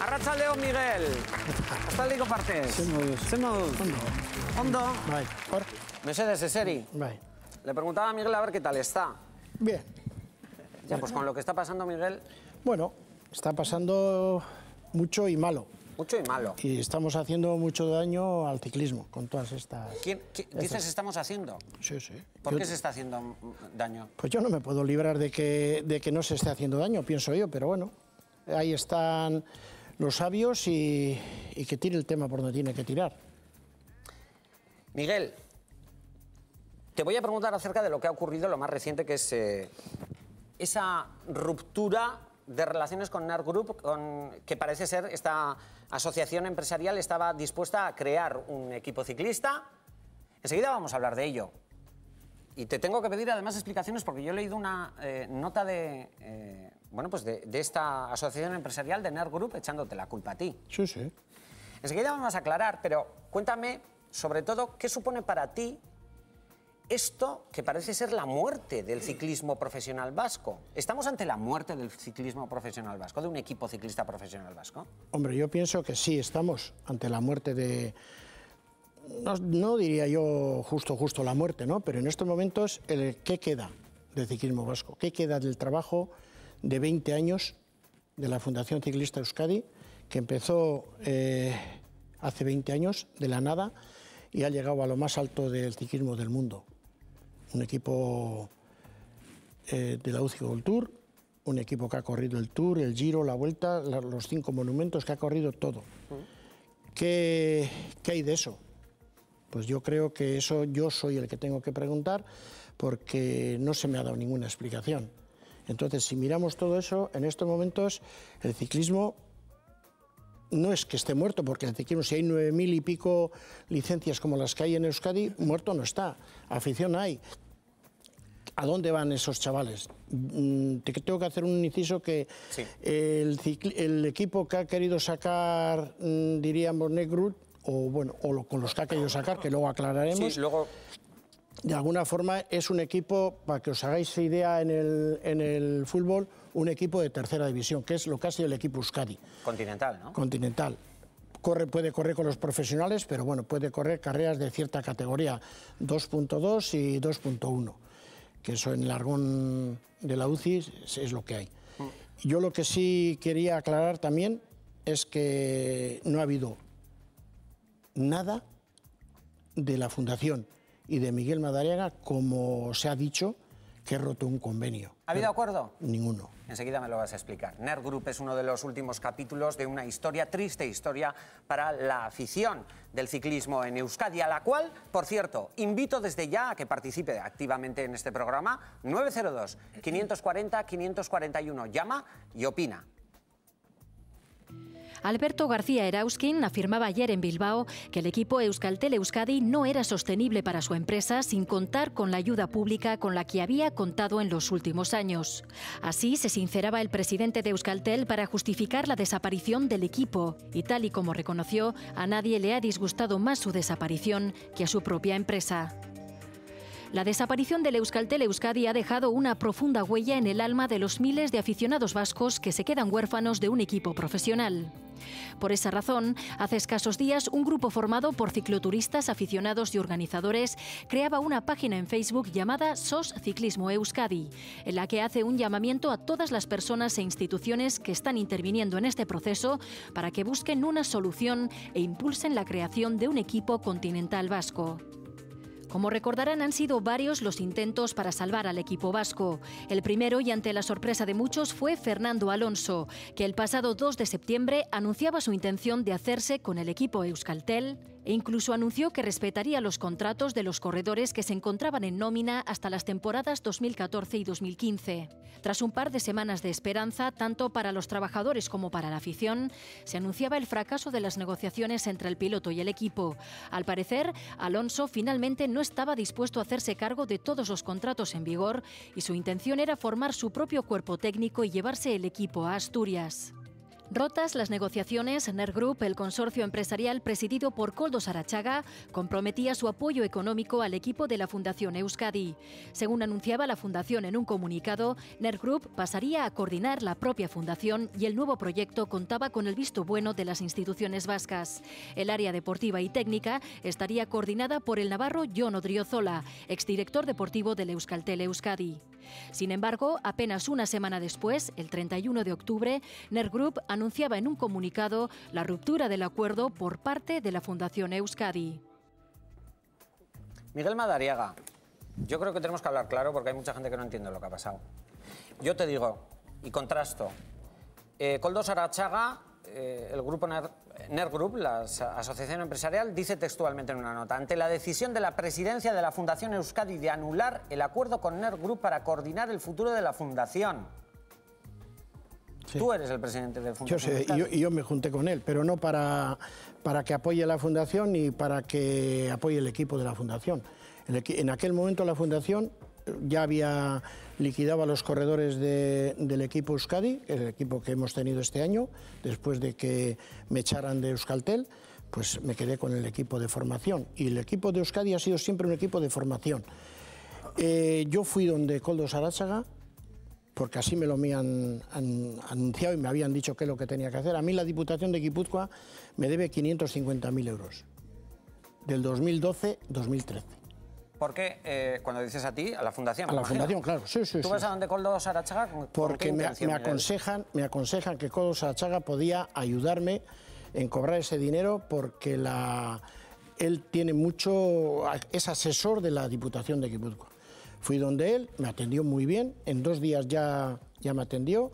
Arracha Miguel. luego, partes. partes. hondo! ¡Hondo! moduz. Ondo. Ondo. Bai, hor. Mesedes, eseri. Bai. Le preguntaba a Miguel a ver qué tal está. Bien. Ya, pues con lo que está pasando, Miguel. Bueno, está pasando mucho y malo. Mucho y malo. Y estamos haciendo mucho daño al ciclismo con todas estas... ¿Quién, ¿Dices estamos haciendo? Sí, sí. ¿Por qué se está haciendo daño? Pues yo no me puedo librar de que, de que no se esté haciendo daño, pienso yo, pero bueno. Ahí están los sabios y, que tire el tema por donde tiene que tirar. Miguel, te voy a preguntar acerca de lo que ha ocurrido, lo más reciente, que es eh, esa ruptura de relaciones con NAR Group, con, que parece ser esta asociación empresarial estaba dispuesta a crear un equipo ciclista. Enseguida vamos a hablar de ello. Y te tengo que pedir además explicaciones porque yo he leído una eh, nota de, eh, bueno, pues de, esta asociación empresarial de Nerd Group echándote la culpa a ti. Sí, sí. Enseguida vamos a aclarar, pero cuéntame sobre todo qué supone para ti esto que parece ser la muerte del ciclismo profesional vasco. ¿Estamos ante la muerte del ciclismo profesional vasco, de un equipo ciclista profesional vasco? Hombre, yo pienso que sí, estamos ante la muerte de... No, diría yo justo, justo la muerte, ¿no? Pero en estos momentos, ¿qué queda del ciclismo vasco? ¿Qué queda del trabajo? de 20 años de la Fundación Ciclista Euskadi, que empezó eh, hace 20 años de la nada y ha llegado a lo más alto del ciclismo del mundo. Un equipo eh, de la UCI Gold Tour, un equipo que ha corrido el Tour, el Giro, la Vuelta, los cinco monumentos, que ha corrido todo. ¿Qué, ¿Qué hay de eso? Pues yo creo que eso yo soy el que tengo que preguntar porque no se me ha dado ninguna explicación. Entonces, si miramos todo eso, en estos momentos el ciclismo no es que esté muerto, porque si hay nueve mil y pico licencias como las que hay en Euskadi, muerto no está. Afición hay. ¿A dónde van esos chavales? Mm, tengo que hacer un inciso que el, equipo que ha querido sacar, mm, diríamos, Negrut, o bueno, o con los que ha querido sacar, que luego aclararemos. Sí, luego de alguna forma es un equipo, para que os hagáis idea en el, fútbol, un equipo de tercera división, que es lo que ha el equipo Euskadi. Continental, ¿no? Continental. Corre, puede correr con los profesionales, pero bueno, puede correr carreras de cierta categoría, 2.2 y 2.1, que eso en el argón de la UCI es lo que hay. Yo lo que sí quería aclarar también es que no ha habido nada de la fundación y de Miguel Madariaga, como se ha dicho, que roto un convenio. ¿Ha habido acuerdo? Ninguno. Enseguida me lo vas a explicar. Nerd Group es uno de los últimos capítulos de una historia, triste historia, para la afición del ciclismo en Euskadi, a la cual, por cierto, invito desde ya a que participe activamente en este programa. 902-540-541. Llama y opina. Alberto García Erauskin afirmaba ayer en Bilbao que el equipo Euskaltel Euskadi no era sostenible para su empresa sin contar con la ayuda pública con la que había contado en los últimos años. Así se sinceraba el presidente de Euskaltel para justificar la desaparición del equipo y tal y como reconoció, a nadie le ha disgustado más su desaparición que a su propia empresa. La desaparición del Euskaltel Euskadi ha dejado una profunda huella en el alma de los miles de aficionados vascos que se quedan huérfanos de un equipo profesional. Por esa razón, hace escasos días, un grupo formado por cicloturistas, aficionados y organizadores creaba una página en Facebook llamada SOS Ciclismo Euskadi, en la que hace un llamamiento a todas las personas e instituciones que están interviniendo en este proceso para que busquen una solución e impulsen la creación de un equipo continental vasco. Como recordarán, han sido varios los intentos para salvar al equipo vasco. El primero, y ante la sorpresa de muchos, fue Fernando Alonso, que el pasado 2 de septiembre anunciaba su intención de hacerse con el equipo Euskaltel e incluso anunció que respetaría los contratos de los corredores que se encontraban en nómina hasta las temporadas 2014 y 2015. Tras un par de semanas de esperanza, tanto para los trabajadores como para la afición, se anunciaba el fracaso de las negociaciones entre el piloto y el equipo. Al parecer, Alonso finalmente no estaba dispuesto a hacerse cargo de todos los contratos en vigor y su intención era formar su propio cuerpo técnico y llevarse el equipo a Asturias. Rotas las negociaciones, NER Group, el consorcio empresarial presidido por Coldo Sarachaga, comprometía su apoyo económico al equipo de la Fundación Euskadi. Según anunciaba la Fundación en un comunicado, NER Group pasaría a coordinar la propia Fundación y el nuevo proyecto contaba con el visto bueno de las instituciones vascas. El área deportiva y técnica estaría coordinada por el navarro John Odriozola, exdirector deportivo del Euskaltel Euskadi. Sin embargo, apenas una semana después, el 31 de octubre, NER Group anunciaba en un comunicado la ruptura del acuerdo por parte de la Fundación Euskadi. Miguel Madariaga, yo creo que tenemos que hablar claro porque hay mucha gente que no entiende lo que ha pasado. Yo te digo, y contrasto, eh, Coldo Sarachaga eh, el grupo NER, Group, la asociación empresarial, dice textualmente en una nota, ante la decisión de la presidencia de la Fundación Euskadi de anular el acuerdo con NER Group para coordinar el futuro de la fundación. Tú eres el presidente la Fundación. Yo sé, Yo, me junté con él, pero no para, para que apoye la fundación ni para que apoye el equipo de la fundación. En aquel momento la fundación ya había liquidado a los corredores del equipo Euskadi, el equipo que hemos tenido este año, después de que me echaran de Euskaltel, pues me quedé con el equipo de formación. Y el equipo de Euskadi ha sido siempre un equipo de formación. Eh, yo fui donde Coldo Saráchaga, porque así me lo habían anunciado y me habían dicho qué es lo que tenía que hacer. A mí la Diputación de Guipúzcoa me debe 550.000 euros del 2012-2013. Porque eh, cuando dices a ti, a la fundación. A la fundación, claro. Sí, sí, ¿Tú vas a donde Coldo Sarachaga? Porque me, aconsejan, me aconsejan que Coldo Sarachaga podía ayudarme en cobrar ese dinero porque él tiene mucho, es asesor de la Diputación de Guipúzcoa. Fui donde él, me atendió muy bien, en dos días ya, ya me atendió,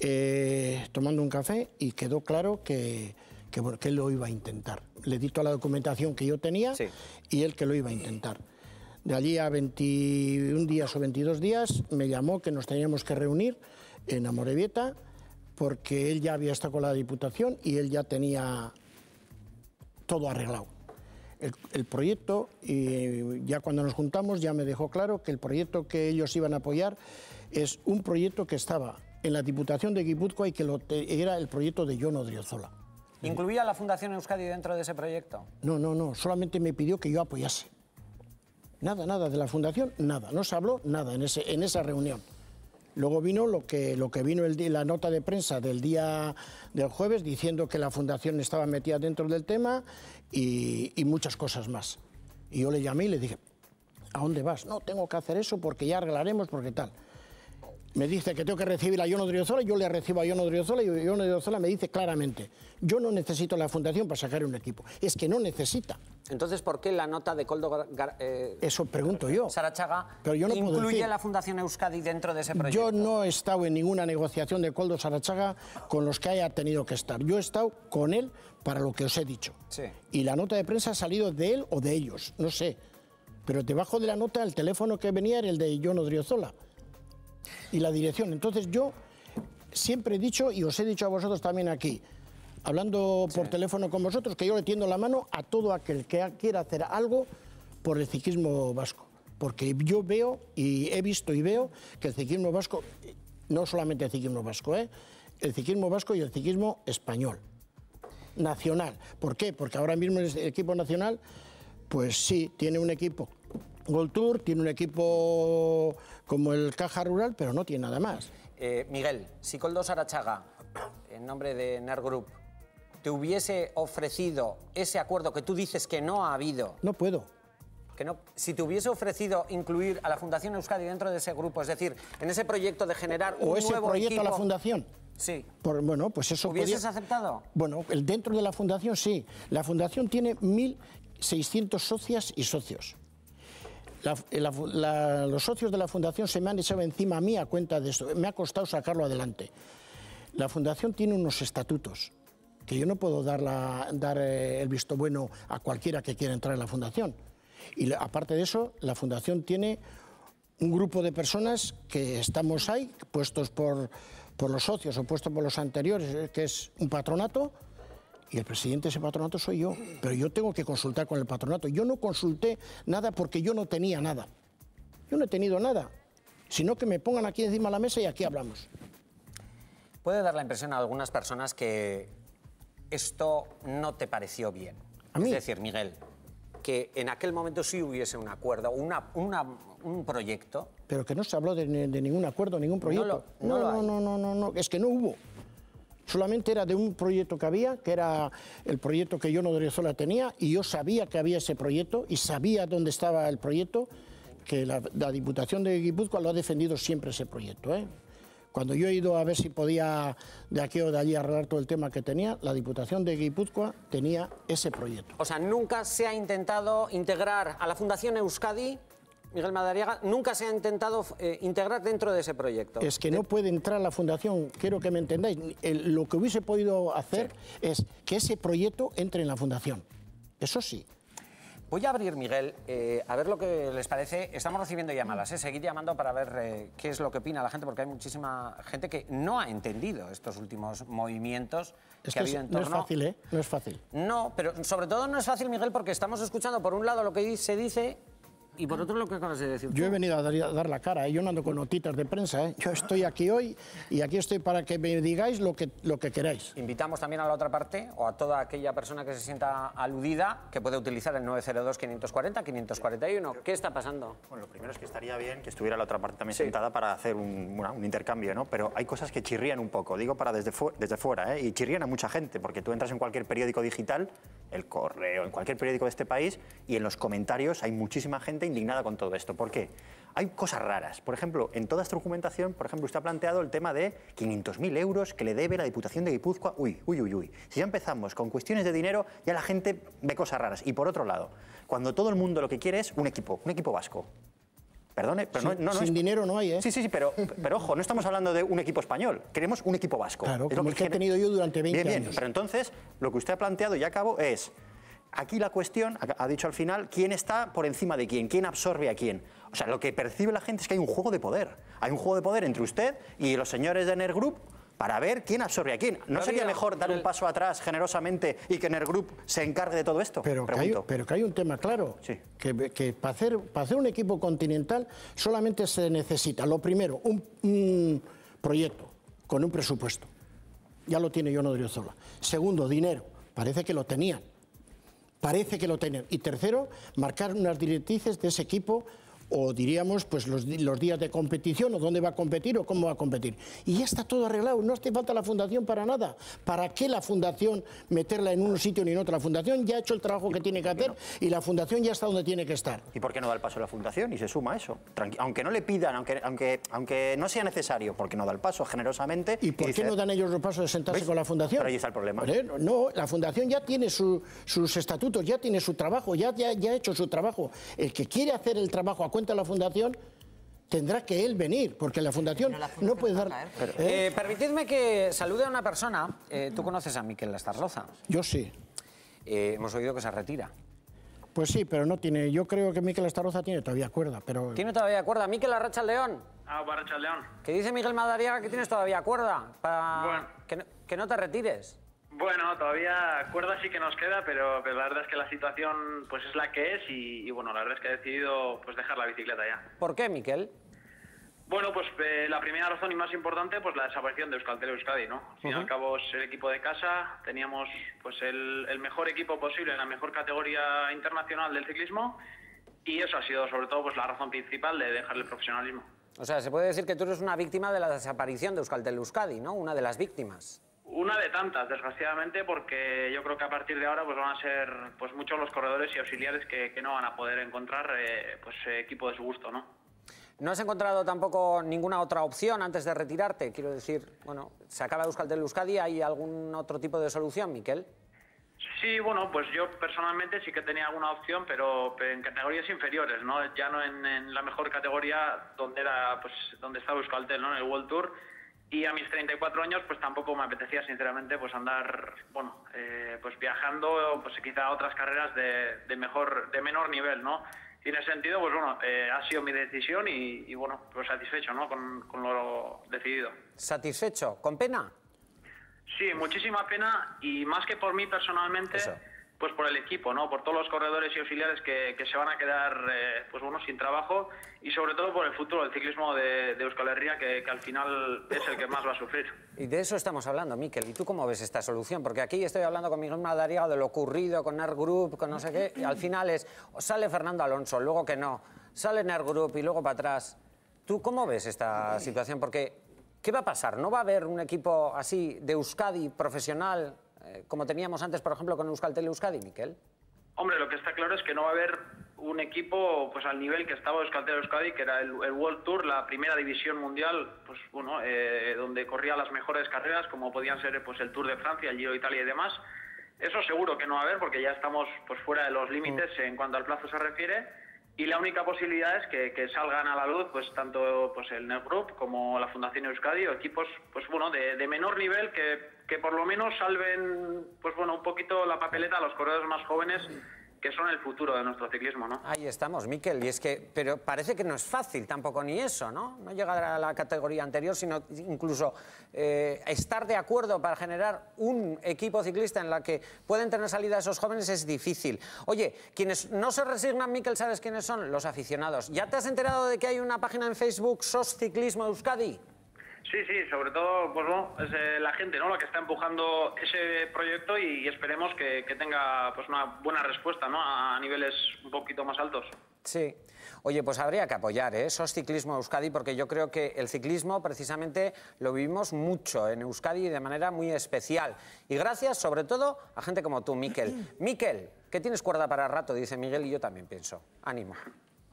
eh, tomando un café y quedó claro que, que, él lo iba a intentar. Le di toda la documentación que yo tenía y él que lo iba a intentar. De allí a 21 días o 22 días me llamó que nos teníamos que reunir en Amorebieta porque él ya había estado con la Diputación y él ya tenía todo arreglado. El, proyecto y ya cuando nos juntamos ya me dejó claro que el proyecto que ellos iban a apoyar es un proyecto que estaba en la Diputación de Guipúzcoa y que lo era el proyecto de John Odriozola. ¿Incluía la Fundación Euskadi dentro de ese proyecto? No, no, no, solamente me pidió que yo apoyase. Nada, nada, de la fundación, nada. No se habló nada en, ese, en esa reunión. Luego vino lo que, lo que vino el, la nota de prensa del día del jueves diciendo que la fundación estaba metida dentro del tema y, muchas cosas más. Y yo le llamé y le dije, ¿a dónde vas? No, tengo que hacer eso porque ya arreglaremos, porque tal. Me dice que tengo que recibir a Yono y yo le recibo a Yono y Yono me dice claramente, yo no necesito la fundación para sacar un equipo, es que no necesita. Entonces, ¿por qué la nota de Coldo eh, Eso pregunto yo. Sarachaga Pero yo incluye a la Fundación Euskadi dentro de ese proyecto? Yo no he estado en ninguna negociación de Coldo Sarachaga con los que haya tenido que estar. Yo he estado con él para lo que os he dicho. Sí. Y la nota de prensa ha salido de él o de ellos, no sé. Pero debajo de la nota el teléfono que venía era el de John Odriozola y la dirección. Entonces yo siempre he dicho, y os he dicho a vosotros también aquí, hablando por teléfono con vosotros, que yo le tiendo la mano a todo aquel que quiera hacer algo por el ciclismo vasco. Porque yo veo y he visto y veo que el ciclismo vasco, no solamente el ciclismo vasco, ¿eh? el ciclismo vasco y el ciclismo español, nacional. ¿Por qué? Porque ahora mismo el equipo nacional, pues sí, tiene un equipo Gold Tour, tiene un equipo como el Caja Rural, pero no tiene nada más. Eh, Miguel, Sicoldo Sarachaga, en nombre de NAR Group, te hubiese ofrecido ese acuerdo que tú dices que no ha habido. No puedo. Que no, si te hubiese ofrecido incluir a la Fundación Euskadi dentro de ese grupo, es decir, en ese proyecto de generar o un ese nuevo proyecto a la Fundación. Sí. Por, bueno, pues eso. ¿Hubieses aceptado? Bueno, el, dentro de la fundación sí. La fundación tiene 1.600 socias y socios. los socios de la fundación se me han echado encima a mí a cuenta de esto. Me ha costado sacarlo adelante. La fundación tiene unos estatutos que yo no puedo dar, dar eh, el visto bueno a cualquiera que quiera entrar en la fundación. Y aparte de eso, la fundación tiene un grupo de personas que estamos ahí, puestos por, por los socios o puestos por los anteriores, eh, que es un patronato, y el presidente de ese patronato soy yo, pero yo tengo que consultar con el patronato. Yo no consulté nada porque yo no tenía nada. Yo no he tenido nada, sino que me pongan aquí encima de la mesa y aquí hablamos. Puede dar la impresión a algunas personas que esto no te pareció bien. ¿A mí? Es decir, Miguel, que en aquel momento sí hubiese un acuerdo, un proyecto. Pero que no se habló de, ningún acuerdo, ningún proyecto. No, no, no, no, no, no, es que no hubo. Solamente era de un proyecto que había, que era el proyecto que yo no de tenía, y yo sabía que había ese proyecto y sabía dónde estaba el proyecto, que la, Diputación de Guipúzcoa lo ha defendido siempre ese proyecto. ¿eh? Cuando yo he ido a ver si podía de aquí o de allí arreglar todo el tema que tenía, la Diputación de Guipúzcoa tenía ese proyecto. O sea, nunca se ha intentado integrar a la Fundación Euskadi Miguel Madariaga, nunca se ha intentado eh, integrar dentro de ese proyecto. Es que no puede entrar la fundación, quiero que me entendáis. lo que hubiese podido hacer es que ese proyecto entre en la fundación. Eso sí, Voy a abrir, Miguel, eh, a ver lo que les parece. Estamos recibiendo llamadas, ¿eh? seguid llamando para ver eh, qué es lo que opina la gente, porque hay muchísima gente que no ha entendido estos últimos movimientos que ha habido en torno... No es fácil, ¿eh? No es fácil. No, pero sobre todo no es fácil, Miguel, porque estamos escuchando, por un lado, lo que se dice y por otro lo que acabas de decir. Yo he venido a dar, la cara, ¿eh? yo no ando con notitas de prensa, ¿eh? yo estoy aquí hoy y aquí estoy para que me digáis lo que, lo que queráis. Invitamos también a la otra parte o a toda aquella persona que se sienta aludida que puede utilizar el 902-540-541. ¿Qué está pasando? Bueno, lo primero es que estaría bien que estuviera la otra parte también sentada para hacer un, intercambio, ¿no? Pero hay cosas que chirrían un poco, digo para desde, desde fuera, ¿eh? y chirrían a mucha gente, porque tú entras en cualquier periódico digital, el correo, en cualquier periódico de este país, y en los comentarios hay muchísima gente indignada con todo esto. ¿Por qué? Hay cosas raras. Por ejemplo, en toda esta documentación, por ejemplo, usted ha planteado el tema de 500.000 euros que le debe la Diputación de Guipúzcoa. Uy, uy, uy, uy. Si ya empezamos con cuestiones de dinero, ya la gente ve cosas raras. Y por otro lado, cuando todo el mundo lo que quiere es un equipo, un equipo vasco. Perdone, pero no, no, sin dinero no hay, ¿eh? Sí, sí, sí, pero, pero ojo, no estamos hablando de un equipo español, queremos un equipo vasco. Claro, es lo que, que he tenido yo durante 20 años. pero entonces lo que usted ha planteado, y acabo, es Aquí la cuestión, ha dicho al final, quién está por encima de quién, quién absorbe a quién. O sea, lo que percibe la gente es que hay un juego de poder. Hay un juego de poder entre usted y los señores de Group para ver quién absorbe a quién. ¿No sería mejor dar un paso atrás generosamente y que Nergroup se encargue de todo esto? Pero, que hay, pero que hay, un tema claro, que, para, hacer, para, hacer, un equipo continental solamente se necesita, lo primero, un, proyecto con un presupuesto. Ya lo tiene John Odriozola. Segundo, dinero. Parece que lo tenían parece que lo tienen. Y tercero, marcar unas directrices de ese equipo o diríamos pues los, días de competición o dónde va a competir o cómo va a competir. Y ya está todo arreglado, no hace falta la fundación para nada. ¿Para qué la fundación meterla en un sitio ni en otro? La fundación ya ha hecho el trabajo que tiene que hacer y la fundación ya está donde tiene que estar. ¿Y por qué no da el paso la fundación y se suma a eso? aunque no le pidan, aunque, aunque, aunque no sea necesario, porque no da el paso generosamente. ¿Y por qué no dan ellos los pasos de sentarse con la fundación? Pero ahí está el problema. no, la fundación ya tiene sus estatutos, ya tiene su trabajo, ya, ya, ya ha hecho su trabajo. El que quiere hacer el trabajo a cuenta la fundación, tendrá que él venir, porque la fundación, no puede dar... ¿Eh? ¿Eh? permitidme que salude a una persona. Eh, tú conoces a Miquel Lastarroza. Yo sí. Eh, hemos oído que se retira. Pues sí, pero no tiene... Yo creo que Miquel Lastarroza tiene todavía cuerda, pero... Tiene todavía cuerda. Miquel Arracha León. Ah, Arracha León. Que dice Miguel Madariaga que tienes todavía cuerda para... Que, no, que no te retires. Bueno, todavía cuerda sí que nos queda, pero, la verdad es que la situación pues es la que es y, bueno, la verdad es que he decidido pues dejar la bicicleta ya. ¿Por qué, Miquel? Bueno, pues eh, la primera razón y más importante, pues la desaparición de Euskaltel Euskadi, ¿no? Al al cabo es el equipo de casa, teníamos pues el, mejor equipo posible en la mejor categoría internacional del ciclismo y eso ha sido sobre todo pues la razón principal de dejar el profesionalismo. O sea, se puede decir que tú eres una víctima de la desaparición de Euskaltel Euskadi, ¿no? Una de las víctimas. Una de tantas, desgraciadamente, porque yo creo que a partir de ahora pues van a ser pues muchos los corredores y auxiliares que, que no van a poder encontrar eh, pues eh, equipo de su gusto, ¿no? ¿No has encontrado tampoco ninguna otra opción antes de retirarte? Quiero decir, bueno, se acaba Euskaltel Euskadi, ¿hay algún otro tipo de solución, Miquel? Sí, bueno, pues yo personalmente sí que tenía alguna opción, pero en categorías inferiores, ¿no? Ya no en, la mejor categoría donde era, pues, donde estaba Euskaltel, ¿no? En el World Tour y a mis 34 años pues tampoco me apetecía sinceramente pues andar bueno eh, pues viajando pues quizá a otras carreras de, mejor de menor nivel no y en ese sentido pues bueno eh, ha sido mi decisión y, bueno pues satisfecho no con, con, lo decidido satisfecho con pena sí muchísima pena y más que por mí personalmente pues por el equipo, ¿no? Por todos los corredores y auxiliares que, que se van a quedar, eh, pues bueno, sin trabajo y sobre todo por el futuro del ciclismo de, de Euskal Herria, que, que, al final es el que más va a sufrir. Y de eso estamos hablando, Miquel. ¿Y tú cómo ves esta solución? Porque aquí estoy hablando con mi mi Daria de lo ocurrido con Air Group, con no sé qué. Y al final es, sale Fernando Alonso, luego que no, sale Air Group y luego para atrás. ¿Tú cómo ves esta situación? Porque, ¿qué va a pasar? ¿No va a haber un equipo así de Euskadi profesional eh, como teníamos antes, por ejemplo, con Euskaltel Euskadi, Miquel? Hombre, lo que está claro es que no va a haber un equipo pues al nivel que estaba Euskaltel Euskadi, que era el, World Tour, la primera división mundial, pues eh, donde corría las mejores carreras, como podían ser pues, el Tour de Francia, el Giro de Italia y demás. Eso seguro que no va a haber, porque ya estamos pues, fuera de los límites mm. en cuanto al plazo se refiere y la única posibilidad es que, salgan a la luz pues tanto pues el Net Group como la Fundación Euskadi o equipos pues bueno de, de menor nivel que, que, por lo menos salven pues bueno un poquito la papeleta a los corredores más jóvenes que son el futuro de nuestro ciclismo, ¿no? Ahí estamos, Miquel, y es que, pero parece que no es fácil tampoco ni eso, ¿no? No llegar a la categoría anterior, sino incluso eh, estar de acuerdo para generar un equipo ciclista en la que pueden tener salida esos jóvenes es difícil. Oye, quienes no se resignan, Miquel, ¿sabes quiénes son? Los aficionados. ¿Ya te has enterado de que hay una página en Facebook, SOS Ciclismo Euskadi? Sí, sí, sobre todo pues es eh, la gente ¿no? la que está empujando ese proyecto y, esperemos que, tenga pues una buena respuesta ¿no? a, niveles un poquito más altos. Sí. Oye, pues habría que apoyar ¿eh? esos ciclismo Euskadi, porque yo creo que el ciclismo precisamente lo vivimos mucho en Euskadi y de manera muy especial. Y gracias sobre todo a gente como tú, Miquel. Miquel, que tienes cuerda para rato, dice Miguel, y yo también pienso. Ánimo.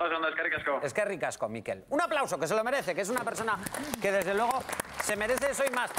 Es que ricasco. Es que Miquel. Un aplauso, que se lo merece, que es una persona que desde luego se merece eso y más.